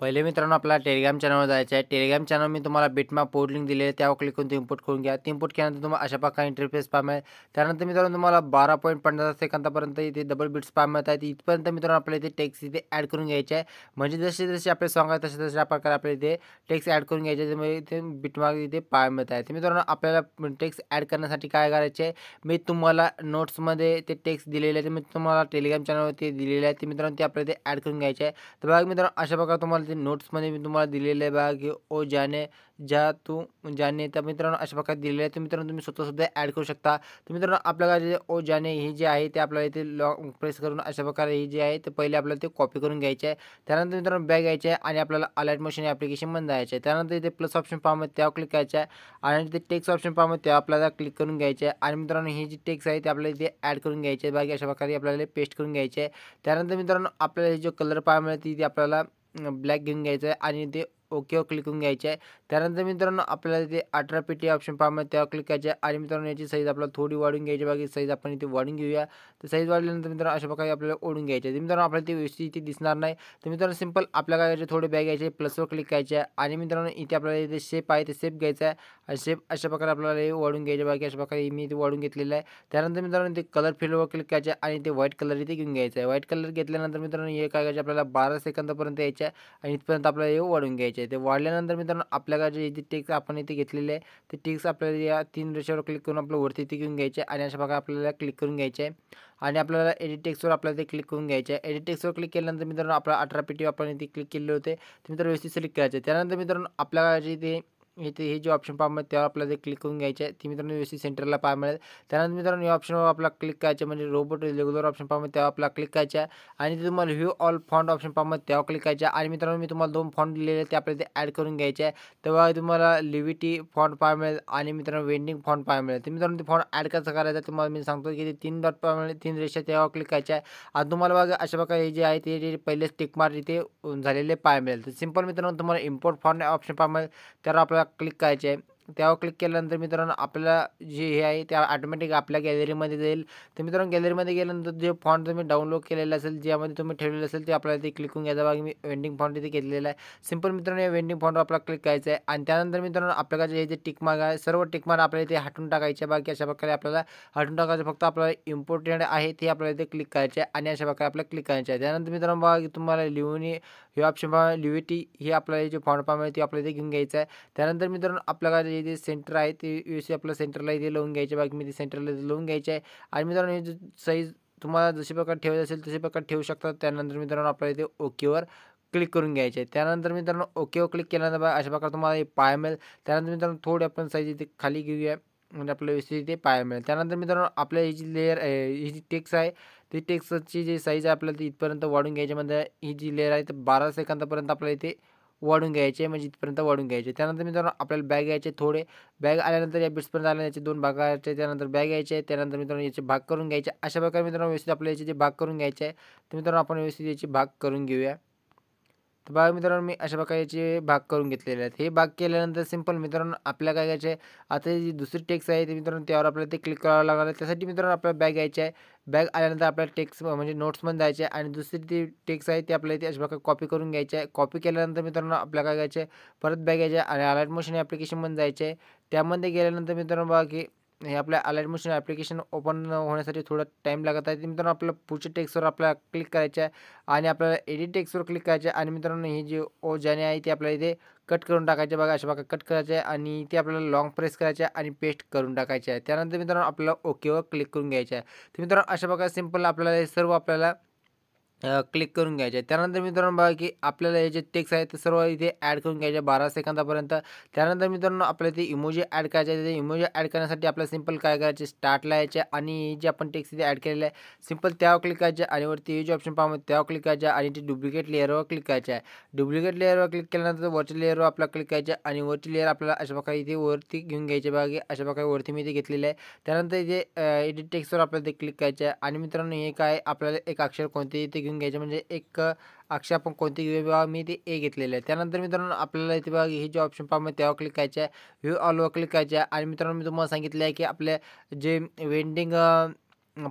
पहिले मित्रांनो आपला टेलिग्राम चॅनलवर जायचं आहे टेलिग्राम चॅनल मी तुम्हाला बिटमा पोर्ट लिंक दिले आहे त्यावर क्लिक करून तुम्ही इम्पोर्ट करून घ्या ते इम्पोर्ट केल्यानंतर तुम्हाला अशा प्रकारे इंटरफेस पाम आहे त्यानंतर मित्रांनो तुम्हाला बारा पॉईंट पंधरा सेकंदापर्यंत इथे डबल बिट्स पाम मिळत आहेत इथपर्यंत मित्रांनो आपल्याला इथे टेक्स इथे ॲड करून घ्यायचे आहे म्हणजे जसे जसे आपले सॉंग आहे तसे तशा प्रकारे आपल्या इथे टेक्स ॲड करून घ्यायचे त्यामुळे इथे बिटमार्क इथे पाहायला मिळत आहे मित्रांनो आपल्याला टेक्स ॲड करण्यासाठी काय करायचे आहे मी तुम्हाला नोट्समध्ये ते टेक्स दिलेले आहे ते मी तुम्हाला टेलिग्राम चॅनलवरती दिलेले आहे ते मित्रांनो ते आपल्याला इथे ॲड करून घ्यायचे आहे तर बघा मित्रांनो अशा प्रकारे तुम्हाला ते नोट्समध्ये मी तुम्हाला दिलेले आहे बघा की ओ ज्याने ज्या तू ज्याने त्या मित्रांनो अशा प्रकारे दिलेले आहे तर मित्रांनो तुम्ही स्वतःसुद्धा ॲड करू शकता तर मित्रांनो आपल्याला जे ओ ज्याने हे जे आहे ते आपल्याला इथे लॉ प्रेस करून अशा प्रकारे हे जे आहे ते पहिले आपल्याला ते कॉपी करून घ्यायचे आहे त्यानंतर मित्रांनो बॅग यायचे आहे आणि आपल्याला अलर्ट मोशन ॲप्लिकेशनमध्ये जायचं आहे त्यानंतर इथे प्लस ऑप्शन पाहामध्ये त्यावर क्लिक करायचं आहे आणि ते टेक्स्ट ऑप्शन पाहामध्ये त्यावर आपल्याला क्लिक करून घ्यायचे आहे आणि मित्रांनो हे जे टेक्स्ट आहे ते आपल्याला इथे ॲड करून घ्यायचे आहे बाकी अशा प्रकारे आपल्याला पेस्ट करून घ्यायचे आहे त्यानंतर मित्रांनो आपल्याला हे जो कलर पाहायला मिळते ती आपल्याला ब्लॅक घेऊन घ्यायचं आहे आणि ते ओकेवर क्लिक करून घ्यायचे आहे त्यानंतर मित्रांनो आपल्याला इथे अठरा पेटी ऑप्शन पाहणार त्यावर क्लिक करायचे आणि मित्रांनो याची साईज आपल्याला थोडी वाढून घ्यायची बाकी साईज आपण इथे वाढून घेऊया तर साईज वाढल्यानंतर मित्रांनो अशा प्रकारे आपल्याला ओढून घ्यायचे आहे मित्रांनो आपल्याला ती व्यवस्थित इथे दिसणार नाही तर मित्रांनो सिंपल आपल्याला काय करायचे थोडे बॅग घ्यायचे प्लसवर क्लिक करायचे आहे आणि मित्रांनो इथे आपल्याला इथे शेप आहे ते शेप घ्यायचं आहे आणि शेप अशा प्रकारे आपल्याला हे वाढून घ्यायचे बाकी अशा प्रकारे मी इथे वाढून घेतलेलं आहे त्यानंतर मित्रांनो ते कलर फिल्डवर क्लिक करायचे आणि ते व्हाईट कलर इथे घेऊन घ्यायचं आहे व्हाईट कलर घेतल्यानंतर मित्रांनो हे काय करायचे आपल्याला बारा सेकंदापर्यंत यायचं आहे आणि इथपर्यंत आपल्याला हे वाढून घ्यायचे वाढवायचे ते वाढल्यानंतर मित्रांनो आपल्याकडे जे इथे टेक्स आपण इथे घेतलेले आहे ते टिक्स आपल्याला या तीन रेषावर क्लिक करून आपलं वरती इथे घेऊन घ्यायचे आणि अशा भागात आपल्याला क्लिक करून घ्यायचे आणि आपल्याला एडिट टेक्सवर आपल्याला ते क्लिक करून घ्यायचे आहे एडिट टेक्सवर क्लिक केल्यानंतर मित्रांनो आपला अठरा टी आपण इथे क्लिक केले होते ते मित्रांनो व्यवस्थित सिलेक्ट करायचे त्यानंतर मित्रांनो आपल्याला जे ते इथे हे जे ऑप्शन पहा तेव्हा त्यावर आपल्याला क्लिक करून घ्यायचे आहे ती मित्रांनो व्यवस्थित सेंटरला पाहाय मिळेल त्यानंतर मित्रांनो या ऑप्शनवर आपला क्लिक करायचं म्हणजे रोबोट रेग्युलर ऑप्शन पहा तेव्हा त्यावर आपला क्लिक करायचं आहे आणि ते तुम्हाला व्ह्यू ऑल फॉन्ट ऑप्शन पाहा त्यावर क्लिक करायच्या आणि मित्रांनो मी तुम्हाला दोन फॉन्ट दिलेले ते आपल्याला ते ॲड करून घ्यायचे तेव्हा तुम्हाला लिविटी फॉन्ट पाहाय मिळेल आणि मित्रांनो वेंडिंग फॉन्ट पाहाय मिळेल ते मित्रांनो ते फॉन्ट ॲड कसं करायचं तुम्हाला मी सांगतो की ते तीन डॉट पहा मिळेल तीन रेषा तेव्हा क्लिक करायचे आणि तुम्हाला बघा अशा प्रकारे जे आहे ते पहिले पहिलेच टिकमार इथे झालेले पाहायला मिळेल तर सिंपल मित्रांनो तुम्हाला इम्पोर्ट फॉन्ट ऑप्शन पाहा मिळेल त्यावर आपल्याला क्लिक करायचे आहे त्यावर क्लिक केल्यानंतर मित्रांनो आपल्याला जे हे आहे त्या ऑटोमॅटिक आपल्या गॅलरीमध्ये जाईल तर मित्रांनो गॅलरीमध्ये गेल्यानंतर जे फॉन्ट तुम्ही डाउनलोड केलेलं असेल ज्यामध्ये तुम्ही ठेवलेलं असेल ते आपल्याला ते क्लिक करून घ्यायचा मी वेंडिंग फॉन्ट इथे घेतलेला आहे सिंपल मित्रांनो या वेंडिंग फॉन्टवर आपला क्लिक करायचं आहे आणि त्यानंतर मित्रांनो आपल्याला जे हे जे टिकमार्क आहे सर्व टिकमार्क आपल्याला इथे हटून टाकायचे बाकी अशा प्रकारे आपल्याला हटून टाकायचं फक्त आपल्याला इम्पॉर्टंट आहे ते आपल्याला इथे क्लिक करायचे आहे आणि अशा प्रकारे आपल्याला क्लिक करायचे आहे त्यानंतर मित्रांनो बघा तुम्हाला लिहूनी हे ऑप्शन लिव्हिटी हे आपल्याला जे फॉन्ट पाहिजे ते आपल्याला इथे घेऊन घ्यायचं आहे त्यानंतर मित्रांनो आपल्याला जे सेंटर आहे ते यू सी आपलं सेंटरला इथे लावून घ्यायचे बाकी सेंटरला इथे लावून घ्यायचे आहे आणि मित्रांनो हे साईज तुम्हाला जसे प्रकार ठेवायचं असेल तसे प्रकार ठेवू शकता त्यानंतर मित्रांनो आपल्याला इथे ओकेवर क्लिक करून घ्यायचे आहे त्यानंतर मित्रांनो ओकेवर क्लिक केल्यानंतर अशा प्रकारे तुम्हाला हे पाय मिळेल त्यानंतर मित्रांनो थोडी आपण साईज इथे खाली घेऊया म्हणजे आपल्याला व्यवस्थित इथे पाया मिळेल त्यानंतर मित्रांनो आपल्या ही जी लेअर आहे ही जी टेक्स आहे ती टेक्सची जी साईज आहे आपल्याला ती इथपर्यंत वाढून घ्यायची म्हणजे ही जी लेअर आहे ते बारा सेकंदापर्यंत आपल्याला इथे वाढून घ्यायचे म्हणजे इथपर्यंत वाढून घ्यायचे त्यानंतर मित्रांनो आपल्याला बॅग घ्यायचे थोडे बॅग आल्यानंतर या बिट्सपर्यंत आल्या याचे दोन भाग घ्यायचे त्यानंतर बॅग यायचे त्यानंतर मित्रांनो याचे भाग करून घ्यायचे अशा प्रकारे मित्रांनो व्यवस्थित आपल्याला याचे जे भाग करून घ्यायचे आहे तर मित्रांनो आपण व्यवस्थित याची भाग करून घेऊया तर बघा मित्रांनो मी अशा प्रकारचे भाग करून घेतलेले आहेत हे भाग केल्यानंतर सिंपल मित्रांनो आपल्या काय घ्यायचे आता जी दुसरी टेक्स आहे ते मित्रांनो त्यावर आपल्याला ते क्लिक करावं लागणार आहे त्यासाठी मित्रांनो आपल्याला बॅग यायचे आहे बॅग आल्यानंतर आपल्याला टेक्स म्हणजे नोट्समध्ये जायचे आहे आणि दुसरी ती टेक्स आहे ती आपल्याला ती अशा प्रकारे कॉपी करून घ्यायची आहे कॉपी केल्यानंतर मित्रांनो आपल्याला काय घ्यायचे परत बॅग घ्यायचे आणि अलर्ट मोशन ॲप्लिकेशनमध्ये जायचे आहे त्यामध्ये गेल्यानंतर मित्रांनो बघा की हे आपल्या अलर्ट मोशन ॲप्लिकेशन ओपन होण्यासाठी थोडा टाईम लागत आहे मित्रांनो आपल्याला पुढच्या टेक्स्टवर आपल्याला क्लिक करायचं आहे आणि आपल्याला एडिट टेक्स्टवर क्लिक करायचं आहे आणि मित्रांनो ही जी ओ जाणे आहे ती आपल्याला इथे कट करून टाकायचे बघा अशा बघा कट करायचे आहे आणि ते आपल्याला लॉंग प्रेस करायचे आहे आणि पेस्ट करून टाकायचे आहे त्यानंतर मित्रांनो आपल्याला ओकेवर क्लिक करून घ्यायचं आहे तर मित्रांनो अशा प्रकारे सिंपल आपल्याला हे सर्व आपल्याला क्लिक करून घ्यायचे त्यानंतर मित्रांनो बघा की आपल्याला हे जे टेक्स आहे ते सर्व इथे ॲड करून घ्यायचे बारा सेकंदापर्यंत त्यानंतर मित्रांनो आपल्याला ते इमोजी ॲड करायचे आहे इमोजी ॲड करण्यासाठी आपल्याला सिंपल काय करायचे स्टार्ट यायचे आणि जे आपण टेक्स इथे ॲड केलेलं आहे सिंपल त्यावर क्लिक करायचे आणि वरती हे जे ऑप्शन पाहू त्यावर क्लिक करायचे आणि ते डुप्लिकेट लेअरवर क्लिक करायचे आहे डुप्लिकेट लेअरवर क्लिक केल्यानंतर वरच्या लेअरवर आपल्याला क्लिक करायचे आणि वरची लेअर आपल्याला अशा प्रकारे इथे वरती घेऊन घ्यायचे बघा की अशा प्रकारे वरती मी इथे घेतलेलं आहे त्यानंतर इथे एडिट टेक्सवर आपल्याला ते क्लिक करायचे आहे आणि मित्रांनो हे काय आपल्याला एक अक्षर कोणते इथे घेऊन घ्यायचे म्हणजे एक अक्षर आपण कोणती घेऊ बघा मी ते ए घेतलेलं आहे त्यानंतर मित्रांनो आपल्याला इथे बघा हे जे ऑप्शन पाहून त्यावर क्लिक करायचे आहे व्ह्यू ऑलवर क्लिक करायचं आहे आणि मित्रांनो मी तुम्हाला सांगितलं आहे की आपले जे वेंडिंग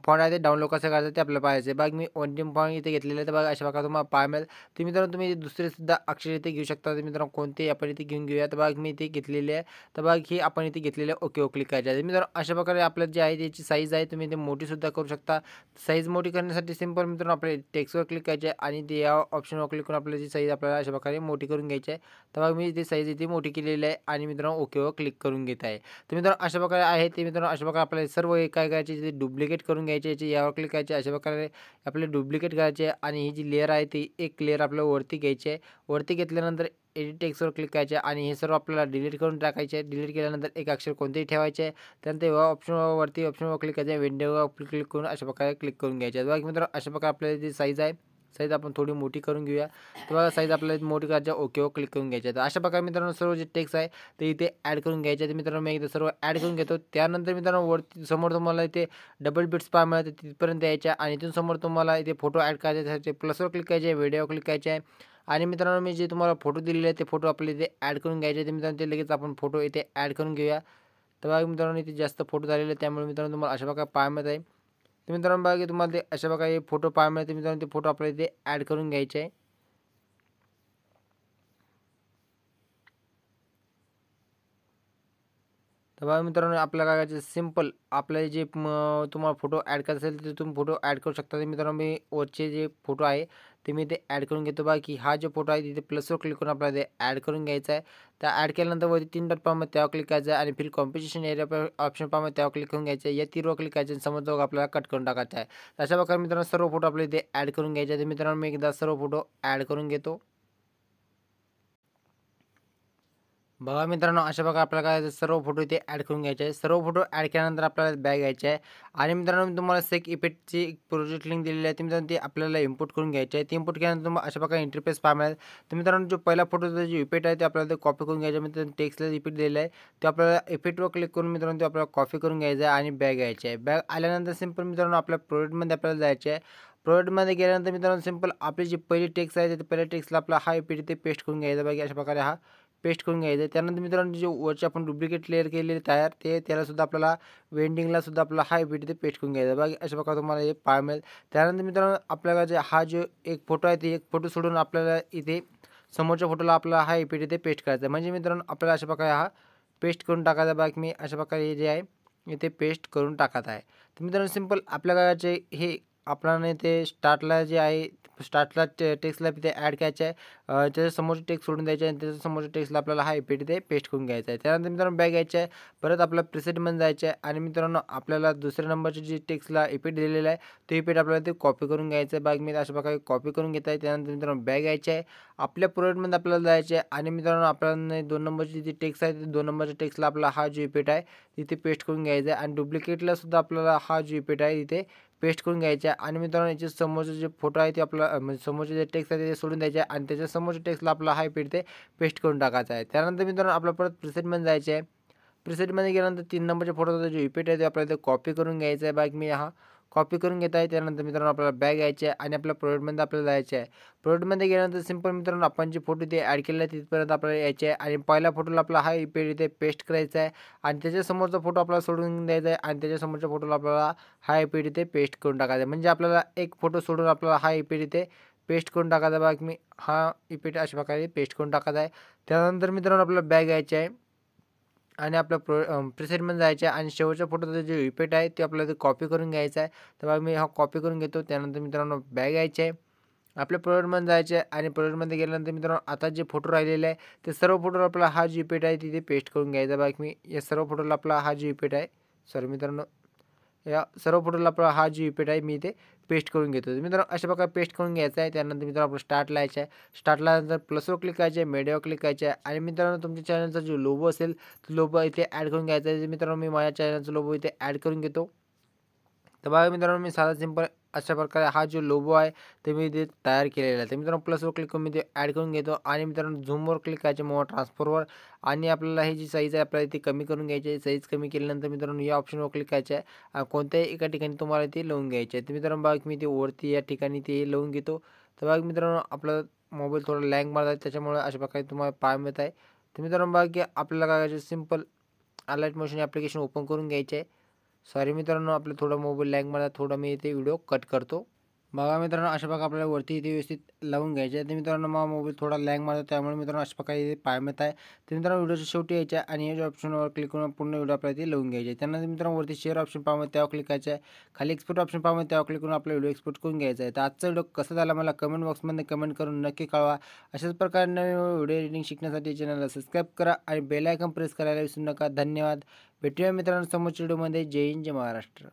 फॉन्ट आहे ते डाउनलोड कसं करायचं ते आपल्याला पाहायचं आहे बघ मी टीम फॉन्ट इथे घेतलेलं आहे तर बघा अशा प्रकारे तुम्हाला पाहाय मिळेल तर मित्रांनो तुम्ही दुसरेसुद्धा अक्षर इथे घेऊ शकता तर मित्रांनो कोणते आपण इथे घेऊन घेऊया तर बघ मी इथे घेतलेली आहे तर बघ ही आपण इथे घेतलेले आहे ओके ओ क्लिक करायची आहे मित्रांनो अशा प्रकारे आपलं जे आहे त्याची साईज आहे तुम्ही ते मोठीसुद्धा करू शकता साईज मोठी करण्यासाठी सिम्पल मित्रांनो आपले टेक्स्टवर क्लिक करायचे आहे आणि ते या ऑप्शनवर क्लिक करून आपल्याला जी साईज आपल्याला अशा प्रकारे मोठी करून घ्यायची आहे तर बघ मी ते साईज इथे मोठी केलेली आहे आणि मित्रांनो ओकेवर क्लिक करून घेत आहे तर मित्रांनो अशा प्रकारे आहे ते मित्रांनो अशा प्रकारे आपल्याला सर्व काय करायचे डुप्लिकेट करून करून घ्यायची याची यावर क्लिक करायचे अशा प्रकारे आपले डुप्लिकेट करायचे आणि ही जी लेअर आहे ती एक लेअर आपल्याला वरती घ्यायची आहे वरती घेतल्यानंतर एडिट टेक्सवर क्लिक करायचे आणि हे सर्व आपल्याला डिलीट करून टाकायचे आहे डिलीट केल्यानंतर एक अक्षर कोणतेही ठेवायचे आहे त्यानंतर ह्या ऑप्शनवरती ऑप्शनवर क्लिक करायचे विंडोवर क्लिक करून अशा प्रकारे क्लिक करून घ्यायचे बघा मित्रांनो अशा प्रकारे आपल्याला जी साईज आहे साईज आपण थोडी मोठी करून घेऊया बघा साईज आपल्याला मोठी ओके ओ क्लिक करून घ्यायचा तर अशा प्रकारे मित्रांनो सर्व जे टेक्स्ट आहे ते इथे ॲड करून घ्यायचे तर मित्रांनो मी एकदा सर्व ॲड करून घेतो त्यानंतर मित्रांनो वरती समोर तुम्हाला इथे डबल बिट्स पाहा मिळते तिथपर्यंत यायच्या आणि इथून समोर तुम्हाला इथे फोटो ॲड करायचे प्लसवर क्लिक करायचे आहे व्हिडिओ क्लिक करायचे आहे आणि मित्रांनो मी जे तुम्हाला फोटो दिलेले आहे ते फोटो आपल्याला इथे ॲड करून घ्यायचे ते मित्रांनो ते लगेच आपण फोटो इथे ॲड करून घेऊया तेव्हा मित्रांनो इथे जास्त फोटो झालेले त्यामुळे मित्रांनो तुम्हाला अशा प्रकारे पाहायला मिळत आहे तर मित्रांनो बघा की तुम्हाला ते अशा प्रकारे फोटो पाहायला मिळते मित्रांनो ते फोटो आपल्याला इथे ॲड करून घ्यायचे आहे तर बघा मित्रांनो आपल्याला काय सिम्पल आपले जे तुम्हाला फोटो ऍड करायचा असेल ते तुम्ही फोटो ऍड करू शकता मित्रांनो मी वरचे जे फोटो आहे तुम्ही मी ते ॲड करून घेतो बघा की हा जो फोटो आहे तिथे प्लसवर क्लिक करून आपल्याला ते ॲड करून घ्यायचा आहे तर ॲड केल्यानंतर वरती तीन डॉट पाहून त्यावर क्लिक करायचं आहे आणि फिल कॉम्पिटिशन एरिया ऑप्शन पाहून त्यावर क्लिक करून घ्यायचं आहे या तीनवर क्लिक करायचं समोर जाऊ आपल्याला कट करून टाकायचा आहे अशा प्रकारे मित्रांनो सर्व फोटो आपल्या इथे ॲड करून घ्यायचे आहे तर मित्रांनो मी एकदा सर्व फोटो ॲड करून घेतो बघा मित्रांनो अशा प्रकारे आपल्याला काय सर्व फोटो इथे ॲड करून घ्यायचे आहे सर्व फोटो ॲड केल्यानंतर आपल्याला बॅग घ्यायचे आहे आणि मित्रांनो मी तुम्हाला सेक इफेक्टची एक प्रोजेक्ट लिंक दिलेली आहे ती मित्रांनो ती आपल्याला इम्पोर्ट करून घ्यायची आहे ती इम्पोर्ट केल्यानंतर तुम्हाला अशा प्रकारे इंटरफेस पाहायला मिळेल तर मित्रांनो जो पहिला फोटो जो इफेक्ट आहे ते आपल्याला ते कॉपी करून घ्यायचे मित्रांनो टेक्स्टला इफेक्ट दिलेला आहे तो आपल्याला इफेक्टवर क्लिक करून मित्रांनो तो आपल्याला कॉपी करून घ्यायचा आहे आणि बॅग घ्यायची आहे बॅग आल्यानंतर सिम्पल मित्रांनो आपल्या प्रोडक्टमध्ये आपल्याला जायचे आहे प्रोडक्टमध्ये गेल्यानंतर मित्रांनो सिम्पल आपली जी पहिली टेक्स्ट आहे ते पहिल्या टेक्स्टला आपला हा इफेक्ट ते पेस्ट करून घ्यायचा बाकी अशा प्रकारे हा पेस्ट करून घ्यायचं आहे त्यानंतर मित्रांनो जे वरचे आपण डुप्लिकेट लेअर केलेले तयार ते त्यालासुद्धा आपल्याला वेंडिंगलासुद्धा आपल्याला हाय बीट ते पेस्ट करून घ्यायचं बाकी अशा प्रकारे तुम्हाला हे पाय मिळेल त्यानंतर मित्रांनो आपल्याला जे हा जो एक फोटो आहे ते एक फोटो सोडून आपल्याला इथे समोरच्या फोटोला आपला हाय एपीट इथे पेस्ट करायचा म्हणजे मित्रांनो आपल्याला अशा प्रकारे हा पेस्ट करून टाकायचा बाकी मी अशा प्रकारे जे आहे इथे पेस्ट करून टाकत आहे तर मित्रांनो सिंपल आपल्याला जे हे आपण ते स्टार्टला जे आहे स्टार्टला टेक्स्टला तिथे ॲड करायचं आहे त्याच्यासमोरचे टेक्स्ट सोडून द्यायचे आहे आणि त्याच्यासमोरच्या टेक्स्टला आपल्याला हा इपीड ते पेस्ट करून घ्यायचा आहे त्यानंतर मित्रांनो बॅग घ्यायचं आहे परत आपला प्रिसेटमध्ये जायचं आहे आणि मित्रांनो आपल्याला दुसऱ्या नंबरची जे टेक्स्टला एपीडी दिलेलं आहे तो एपीडी आपल्याला ते कॉपी करून घ्यायचं आहे बॅग मी अशा प्रकारे कॉपी करून घेत आहे त्यानंतर मित्रांनो बॅग घ्यायचं आहे आपल्या प्रोडक्टमध्ये आपल्याला जायचं आहे आणि मित्रांनो आपल्याला दोन नंबरची जी टेक्स्ट आहे ते दोन नंबरच्या टेक्स्टला आपला हा जो इपीट आहे तिथे पेस्ट करून घ्यायचा आहे आणि डुप्लिकेटला सुद्धा आपल्याला हा जो एपीड आहे तिथे पेस्ट करून घ्यायच्या आणि मित्रांनो याचे समोरचे जे फोटो आहे ते आपला म्हणजे समोरचे जे टेक्स्ट आहे ते सोडून द्यायचे आणि त्याच्या समोरच्या टेक्स्टला आपला हाय पीड ते पेस्ट करून टाकायचा आहे त्यानंतर मित्रांनो आपला परत प्रिसेटमध्ये जायचं आहे प्रिसेटमध्ये गेल्यानंतर तीन नंबरचे फोटोचा जो इपेट आहे ते आपल्याला ते कॉपी करून घ्यायचं आहे बाकी मी हा कॉपी करून घेत आहे त्यानंतर मित्रांनो आपल्याला बॅग यायची आहे आणि आपल्या प्रोडक्टमध्ये आपल्याला जायचं आहे प्रोडक्टमध्ये गेल्यानंतर सिंपल मित्रांनो आपण जे फोटो ते ॲड केलेला तिथपर्यंत आपल्याला यायचे आहे आणि पहिल्या फोटोला आपला हा पेड इथे पेस्ट करायचा आहे आणि त्याच्यासमोरचा फोटो आपल्याला सोडून द्यायचा आहे आणि त्याच्यासमोरच्या फोटोला आपल्याला हा पेड इथे पेस्ट करून टाकायचा आहे म्हणजे आपल्याला एक फोटो सोडून आपल्याला हा पेड इथे पेस्ट करून टाकायचा बाकी मी हा इपेट अशा प्रकारे पेस्ट करून टाकायचा आहे त्यानंतर मित्रांनो आपल्याला बॅग यायची आहे आणि आपला प्रो प्रेसेटमध्ये जायचं आहे आणि शेवटच्या फोटोचा जे इफेक्ट आहे ते आपल्याला कॉपी करून घ्यायचा आहे तर मी हा कॉपी करून घेतो त्यानंतर मित्रांनो बॅग यायचे आहे आपल्या प्रोडक्टमध्ये जायचं आहे आणि प्रोडक्टमध्ये गेल्यानंतर मित्रांनो आता जे फोटो राहिलेले आहे ते सर्व फोटोला आपला हा जी पेट आहे तिथे पेस्ट करून घ्यायचा बाकी मी या सर्व फोटोला आपला हा जी पेट आहे सॉरी मित्रांनो या सर्व फोटोला आपला हा जी इफेक्ट आहे मी इथे पेस्ट करून घेतो मित्रांनो अशा प्रकारे पेस्ट करून घ्यायचा आहे त्यानंतर मित्रांनो आपलं स्टार्ट लावायचा आहे स्टार्ट लावल्यानंतर प्लसवर क्लिक करायचं आहे मेडिओ क्लिक करायचे आहे आणि मित्रांनो तुमच्या चॅनलचा जो लोबो असेल तो लोबो इथे ॲड करून घ्यायचा आहे मित्रांनो मी माझ्या चॅनलचा लोबो इथे ॲड करून घेतो तर बघा मित्रांनो मी साधा सिंपल अशा प्रकारे हा जो लोबो आहे ते मी ते तयार केलेला आहे तर मित्रांनो प्लसवर क्लिक करून मी ते ॲड करून घेतो आणि मित्रांनो झूमवर क्लिक करायचे मोबाईल ट्रान्सफरवर आणि आपल्याला ही जी साईज आहे आपल्याला ती कमी करून घ्यायची आहे साईज कमी केल्यानंतर मित्रांनो या ऑप्शनवर क्लिक करायचं आहे कोणत्याही एका ठिकाणी तुम्हाला ती लावून घ्यायची आहे तर मित्रांनो की मी ते वरती या ठिकाणी ते लावून घेतो तर बघा मित्रांनो आपला मोबाईल थोडा लँग मारत आहे त्याच्यामुळे अशा प्रकारे तुम्हाला पाय मिळत आहे तर मित्रांनो बघा की आपल्याला काय करायचं simple alert motion application open करून घ्यायचे आहे सॉरी मित्रांनो आपलं थोडं मोबाईल लँग मला थोडं मी इथे व्हिडिओ कट करतो बघा मित्रांनो अशा प्रकारे आपल्याला वरती इथे व्यवस्थित लावून घ्यायचे आहे तर मित्रांनो माझा मोबाईल थोडा लँग मारतो त्यामुळे मित्रांनो अशा प्रकारे इथे मिळत आहे तर मित्रांनो व्हिडिओच्या शेवटी यायच्या आणि या ऑप्शनवर क्लिक करून पूर्ण व्हिडिओ आपल्याला इथे लावून घ्यायचे त्यानंतर मित्रांनो वरती शेअर ऑप्शन पाहून त्यावर क्लिक करायचं आहे खाली एक्सपोर्ट ऑप्शन पाहून त्यावर क्लिक करून आपला व्हिडिओ एक्सपोर्ट करून घ्यायचा आहे तर आजचा व्हिडिओ कसा झाला मला कमेंट बॉक्समध्ये कमेंट करून नक्की कळवा अशाच प्रकारे नवीन व्हिडिओ एडिटिंग शिकण्यासाठी चॅनलला सबस्क्राईब करा आणि बेलायकन प्रेस करायला विसरू नका धन्यवाद भेटूया मित्रांनो समोरच्या व्हिडिओमध्ये जय हिंद जय महाराष्ट्र